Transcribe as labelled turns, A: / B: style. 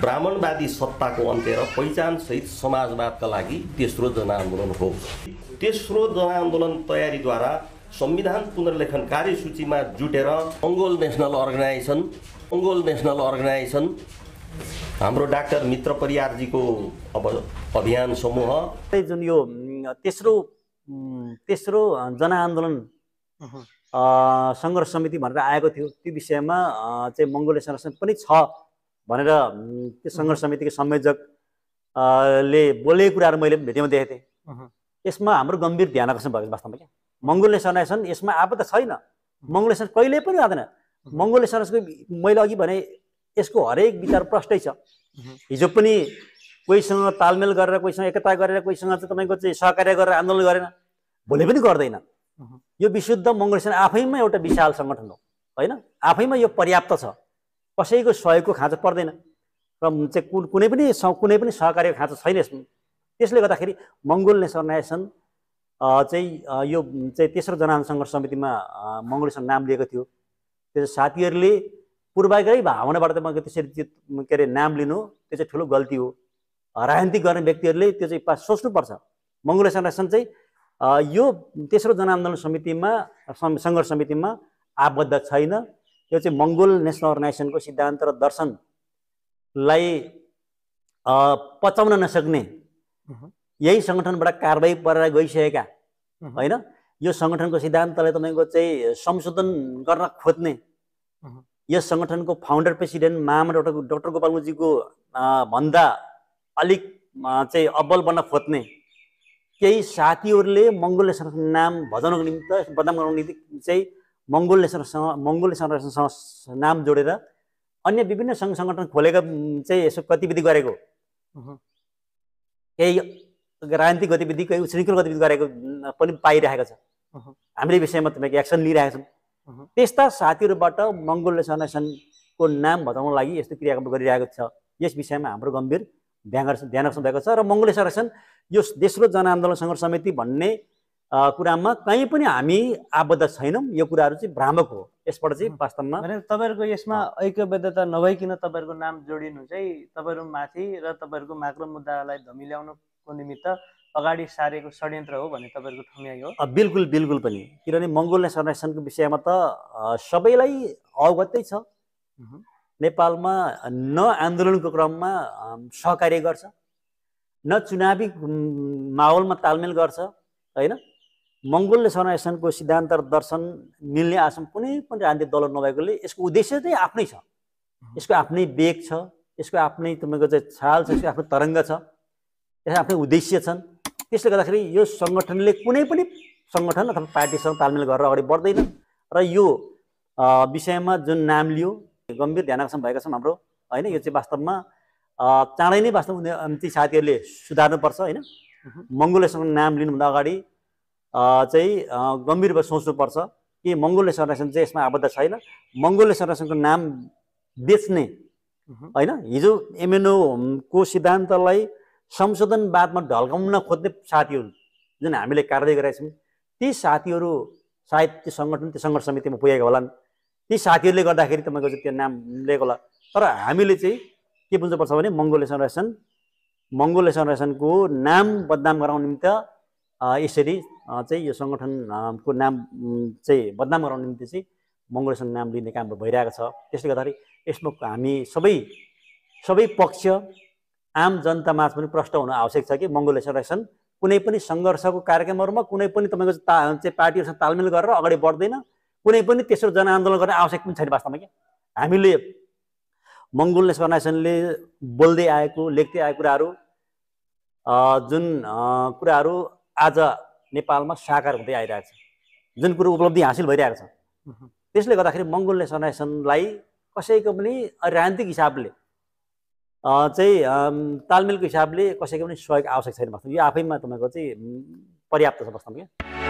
A: ब्राह्मणवादी सत्ताको अन्त्य र पहिचानसहित समाजवादका लागि तेस्रो जनआन्दोलन हो तेस्रो जनआन्दोलन तयारीद्वारा संविधान पुनर्लेखन कार्यसूचीमा जुटेर अङ्गोल नेसनल अर्गनाइजेसन अङ्गोल नेसनल अर्गनाइजेसन हाम्रो डाक्टर मित्र परियारजीको अब अभियान समूह जुन यो तेस्रो तेस्रो जनआन्दोलन सङ्घर्ष समिति भनेर आएको थियो त्यो विषयमा चाहिँ मङ्गोल संरक्षण पनि छ भनेर त्यो सङ्घर्ष समितिको संयोजक ले बोलेको कुराहरू मैले भिडियोमा देखेको थिएँ यसमा हाम्रो गम्भीर ध्यान आकर्षण भएको वास्तवमा क्या मङ्गोलियन यसमा आपत त छैन मङ्गोलियन कहिले पनि आँदैन मङ्गोलियन सर्नाइसको मैले अघि भने यसको हरेक विचार प्रष्टै छ हिजो पनि कोहीसँग तालमेल गरेर कोहीसँग एकता गरेर कोहीसँग चाहिँ तपाईँको चाहिँ सहकार्य गरेर आन्दोलन गरेन भोलि पनि गर्दैन यो विशुद्ध मङ्गोलेसन आफैमा एउटा विशाल सङ्गठन हो होइन आफैमा यो पर्याप्त छ कसैको सहयोगको खाँचो पर्दैन र चाहिँ कुन कुनै पनि कुनै पनि सहकारीको खाँचो छैन यसमा त्यसले गर्दाखेरि मङ्गोल नेसनल अर्गनाइजेसन चाहिँ यो चाहिँ तेस्रो जनआन्दोलन सङ्घर्ष समितिमा मङ्गोलिसन नाम लिएको थियो त्यो साथीहरूले पूर्वाग्रही भावनाबाट म त्यसरी के अरे नाम लिनु त्यो चाहिँ ठुलो गल्ती हो राजनीति गर्ने व्यक्तिहरूले त्यो चाहिँ सोच्नुपर्छ मङ्गोल संरक्षण चाहिँ यो तेस्रो जनआन्दोलन समितिमा सङ्घर्ष समितिमा आबद्ध छैन यो चाहिँ मङ्गोल नेसनल अर्गनाइजेसनको सिद्धान्त र दर्शनलाई पचाउन नसक्ने यही सङ्गठनबाट कारवाही परेर गइसकेका होइन यो सङ्गठनको सिद्धान्तलाई तपाईँको चाहिँ संशोधन गर्न खोज्ने यस सङ्गठनको फाउन्डर प्रेसिडेन्ट मामा डक्टर डक्टर गोपाल भन्दा अलिक चाहिँ अब्बल बन्न खोज्ने केही साथीहरूले मङ्गोल नाम भजाउनको निम्ति बदनाम गर्नुको निम्ति चाहिँ मङ्गोलले मङ्गोल संरक्षणसँग नाम जोडेर अन्य विभिन्न सङ्घ सङ्गठन खोलेका चाहिँ यसो गतिविधि गरेको केही राजनीतिक गतिविधि केही श्रृङ्खल गतिविधि गरेको पनि पाइरहेको छ हामीले विषयमा तपाईँको एक्सन लिइरहेका छौँ त्यस्ता साथीहरूबाट मङ्गोलले संरक्षणको नाम बताउनको लागि यस्तो क्रियाकलाप गरिरहेको छ यस विषयमा हाम्रो गम्भीर ध्यान ध्यानरक्षण भएको छ र मङ्गोलले संरक्षण यो देस्रो जनआन्दोलन सङ्घर्ष समिति भन्ने कुरामा कहीँ पनि हामी आबद्ध छैनौँ यो कुराहरू चाहिँ भ्रामक हो यसबाट चाहिँ वास्तवमा तपाईँहरूको यसमा ऐक्यबद्धता नभइकन तपाईँहरूको नाम जोडिनु चाहिँ तपाईँहरू माथि र तपाईँहरूको माक्रो मुद्दालाई धमिल्याउनको निमित्त अगाडि सारेको षड्यन्त्र हो भन्ने तपाईँहरूको ठम्याइ हो बिल्कुल बिल्कुल पनि किनभने मङ्गोल संरक्षणको विषयमा त सबैलाई अवगतै छ नेपालमा न आन्दोलनको क्रममा सहकार्य गर्छ न चुनावी माहौलमा तालमेल गर्छ होइन मङ्गोलले संरक्षणको सिद्धान्त र दर्शन मिल्ने आश्रम कुनै पनि राजनीतिक दल नभएकोले यसको उद्देश्य चाहिँ आफ्नै छ यसको आफ्नै वेग छ यसको आफ्नै तपाईँको चाहिँ छाल छ यसको आफ्नो तरङ्ग छ यसको आफ्नै उद्देश्य छन् त्यसले गर्दाखेरि यो सङ्गठनले कुनै पनि सङ्गठन अथवा पार्टीसँग तालमेल गरेर अगाडि बढ्दैन र यो विषयमा जुन नाम लियो गम्भीर ध्यान आकर्षण भएका छन् हाम्रो होइन यो चाहिँ वास्तवमा चाँडै नै वास्तवमा ती साथीहरूले सुधार्नुपर्छ होइन मङ्गोलसँग नाम लिनुभन्दा अगाडि चाहिँ गम्भीर रूपमा सोच्नुपर्छ कि मङ्गोलिया संरक्षण चाहिँ यसमा आबद्ध छैन मङ्गोलिया संरक्षणको नाम बेच्ने होइन हिजो एमएनओको सिद्धान्तलाई संशोधनवादमा ढल्काउन खोज्ने साथीहरू जुन हामीले कार्य गरेका छौँ ती साथीहरू सायद त्यो सङ्गठन त्यो सङ्घर्ष समितिमा पुगेको होलान् ती साथीहरूले गर्दाखेरि तपाईँको चाहिँ त्यो नाम लिएको होला तर हामीले चाहिँ के बुझ्नुपर्छ भने मङ्गोलिया संरक्षण मङ्गोलिया संरक्षणको नाम बदनाम गराउनु निम्ति यसरी चाहिँ यो सङ्गठनको नाम चाहिँ बदनाम गराउनको निम्ति चाहिँ सङ्घ नाम लिने काम भइरहेको छ त्यसले गर्दाखेरि यसमा हामी सबै सबै पक्ष आम जनतामाझ पनि प्रष्ट हुन आवश्यक छ कि मङ्गोलेसन कुनै पनि सङ्घर्षको कार्यक्रमहरूमा कुनै पनि तपाईँको ता चाहिँ पार्टीहरूसँग तालमेल गरेर अगाडि बढ्दैन कुनै पनि तेस्रो जनआन्दोलन गर्ने आवश्यक पनि छैन वास्तवमा क्या हामीले मङ्गोल नेसनले बोल्दै आएको लेख्दै आएको कुराहरू जुन कुराहरू आज नेपालमा साकार हुँदै आइरहेको छ जुन कुरो उपलब्धि हासिल भइरहेको छ त्यसले गर्दाखेरि मङ्गोल नेसनलाई कसैको पनि राजनीतिक हिसाबले चाहिँ तालमेलको हिसाबले कसैको पनि सहयोग आवश्यक छैन भन्छ यो आफैमा तपाईँको चाहिँ पर्याप्त छ वास्तवमा क्या